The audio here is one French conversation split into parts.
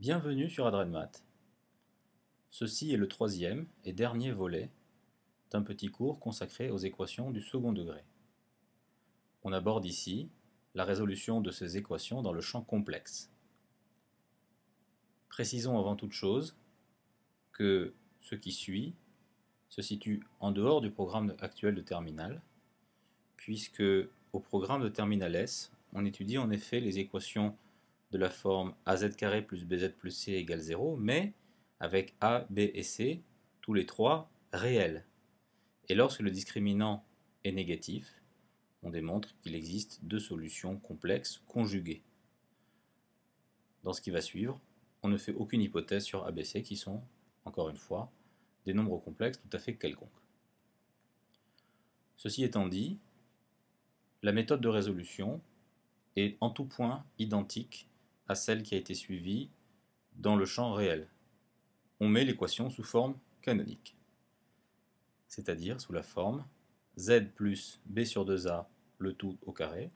Bienvenue sur AdrenMath. Ceci est le troisième et dernier volet d'un petit cours consacré aux équations du second degré. On aborde ici la résolution de ces équations dans le champ complexe. Précisons avant toute chose que ce qui suit se situe en dehors du programme actuel de terminal, puisque au programme de terminal S, on étudie en effet les équations de la forme az plus bz plus c égale 0, mais avec a, b et c, tous les trois réels. Et lorsque le discriminant est négatif, on démontre qu'il existe deux solutions complexes conjuguées. Dans ce qui va suivre, on ne fait aucune hypothèse sur a, c, qui sont, encore une fois, des nombres complexes tout à fait quelconques. Ceci étant dit, la méthode de résolution est en tout point identique à celle qui a été suivie dans le champ réel. On met l'équation sous forme canonique, c'est-à-dire sous la forme z plus b sur 2a, le tout au carré,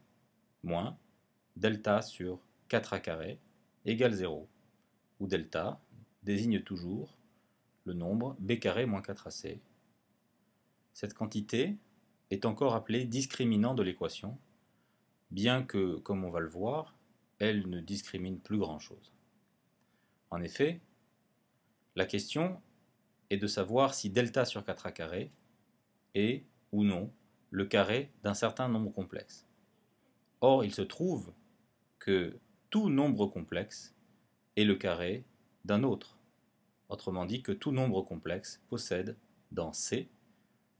moins delta sur 4a carré égale 0, où delta désigne toujours le nombre b carré moins 4ac. Cette quantité est encore appelée discriminant de l'équation, bien que, comme on va le voir, elle ne discrimine plus grand-chose. En effet, la question est de savoir si delta sur 4a carré est ou non le carré d'un certain nombre complexe. Or, il se trouve que tout nombre complexe est le carré d'un autre. Autrement dit que tout nombre complexe possède dans C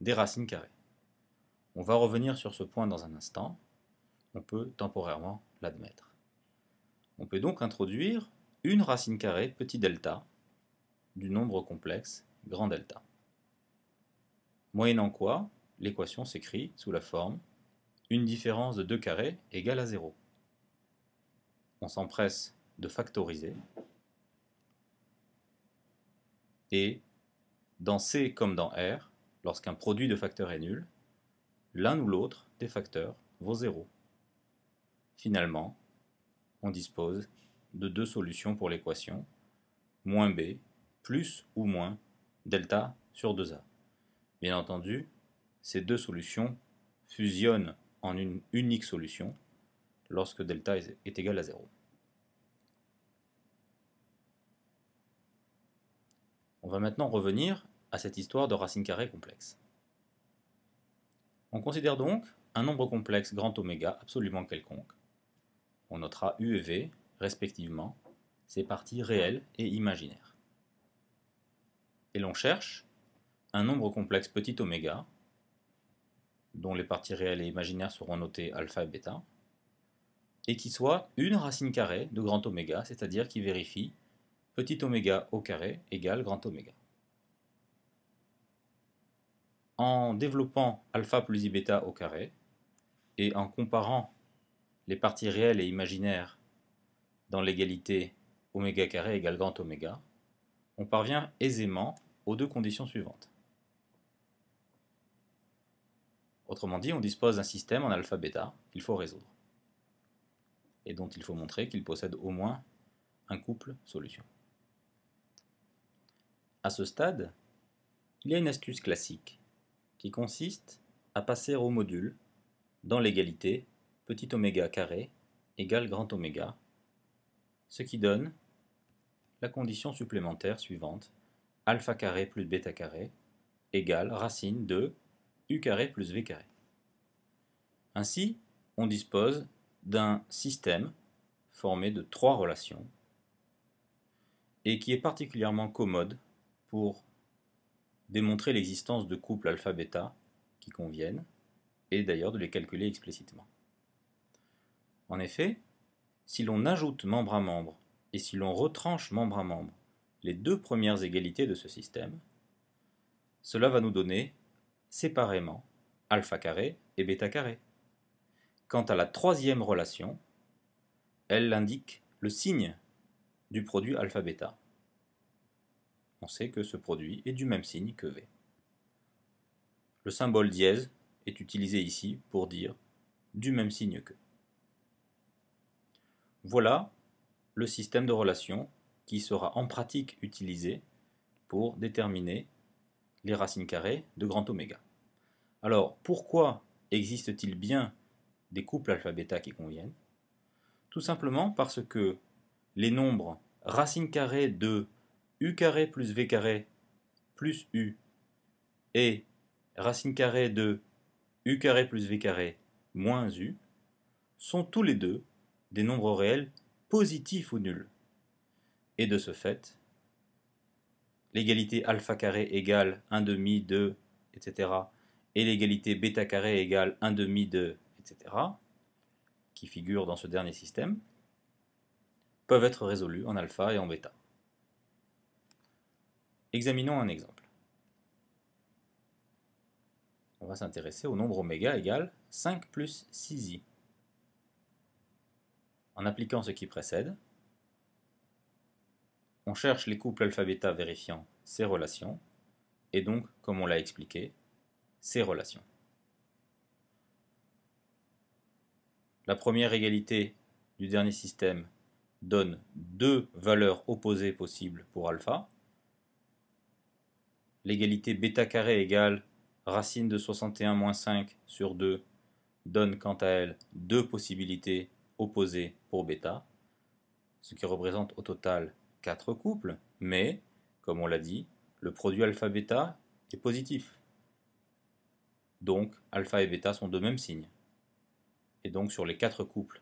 des racines carrées. On va revenir sur ce point dans un instant. On peut temporairement l'admettre. On peut donc introduire une racine carrée petit delta du nombre complexe grand delta. Moyennant quoi, l'équation s'écrit sous la forme une différence de deux carrés égale à 0. On s'empresse de factoriser. Et dans C comme dans R, lorsqu'un produit de facteurs est nul, l'un ou l'autre des facteurs vaut 0. Finalement, on dispose de deux solutions pour l'équation moins b plus ou moins delta sur 2a. Bien entendu, ces deux solutions fusionnent en une unique solution lorsque delta est égal à 0. On va maintenant revenir à cette histoire de racine carrée complexe. On considère donc un nombre complexe grand oméga absolument quelconque on notera U et V, respectivement, ces parties réelles et imaginaires. Et l'on cherche un nombre complexe petit oméga, dont les parties réelles et imaginaires seront notées alpha et bêta, et qui soit une racine carrée de grand oméga, c'est-à-dire qui vérifie petit oméga au carré égale grand oméga. En développant alpha plus i bêta au carré, et en comparant les parties réelles et imaginaires dans l'égalité oméga carré égale grand oméga, on parvient aisément aux deux conditions suivantes. Autrement dit, on dispose d'un système en alpha-bêta qu'il faut résoudre et dont il faut montrer qu'il possède au moins un couple solution. À ce stade, il y a une astuce classique qui consiste à passer au module dans l'égalité petit oméga carré égale grand oméga, ce qui donne la condition supplémentaire suivante, alpha carré plus bêta carré égale racine de u carré plus v carré. Ainsi, on dispose d'un système formé de trois relations et qui est particulièrement commode pour démontrer l'existence de couples alpha-bêta qui conviennent et d'ailleurs de les calculer explicitement. En effet, si l'on ajoute membre à membre et si l'on retranche membre à membre les deux premières égalités de ce système, cela va nous donner séparément alpha carré et bêta carré. Quant à la troisième relation, elle indique le signe du produit alpha bêta. On sait que ce produit est du même signe que V. Le symbole dièse est utilisé ici pour dire du même signe que. Voilà le système de relations qui sera en pratique utilisé pour déterminer les racines carrées de grand oméga. Alors, pourquoi existe-t-il bien des couples alpha qui conviennent Tout simplement parce que les nombres racines carrées de u carré plus v carré plus u et racine carrée de u carré plus v carré moins u sont tous les deux des nombres réels positifs ou nuls. Et de ce fait, l'égalité alpha carré égale 1 demi, 2, etc. et l'égalité bêta carré égale 1 demi, 2, etc. qui figurent dans ce dernier système, peuvent être résolues en alpha et en bêta. Examinons un exemple. On va s'intéresser au nombre oméga égale 5 plus 6i en appliquant ce qui précède, on cherche les couples alpha-bêta vérifiant ces relations, et donc, comme on l'a expliqué, ces relations. La première égalité du dernier système donne deux valeurs opposées possibles pour alpha. L'égalité bêta carré égale racine de 61 moins 5 sur 2 donne quant à elle deux possibilités opposés pour bêta, ce qui représente au total 4 couples, mais, comme on l'a dit, le produit alpha-bêta est positif. Donc, alpha et bêta sont de même signe. Et donc, sur les 4 couples,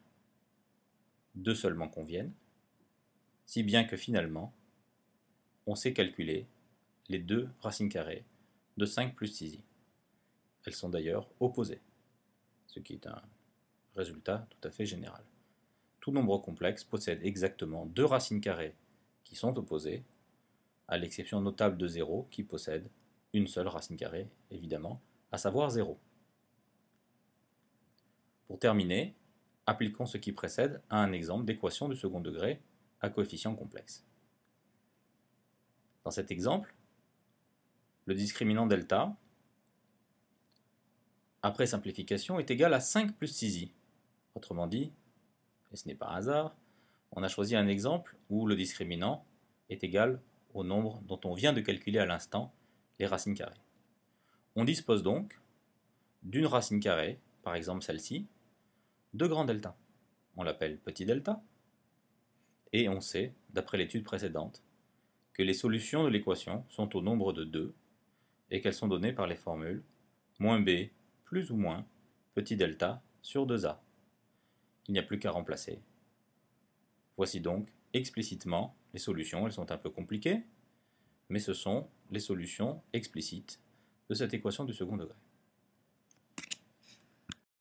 deux seulement conviennent, si bien que finalement, on sait calculer les deux racines carrées de 5 plus 6i. Elles sont d'ailleurs opposées, ce qui est un résultat tout à fait général. Tout nombre complexe possède exactement deux racines carrées qui sont opposées, à l'exception notable de 0 qui possède une seule racine carrée, évidemment, à savoir 0. Pour terminer, appliquons ce qui précède à un exemple d'équation du second degré à coefficient complexe. Dans cet exemple, le discriminant delta, après simplification, est égal à 5 plus 6i, Autrement dit, et ce n'est pas un hasard, on a choisi un exemple où le discriminant est égal au nombre dont on vient de calculer à l'instant les racines carrées. On dispose donc d'une racine carrée, par exemple celle-ci, de grand delta. On l'appelle petit delta. Et on sait, d'après l'étude précédente, que les solutions de l'équation sont au nombre de 2 et qu'elles sont données par les formules moins b plus ou moins petit delta sur 2a il n'y a plus qu'à remplacer. Voici donc explicitement les solutions. Elles sont un peu compliquées, mais ce sont les solutions explicites de cette équation du second degré.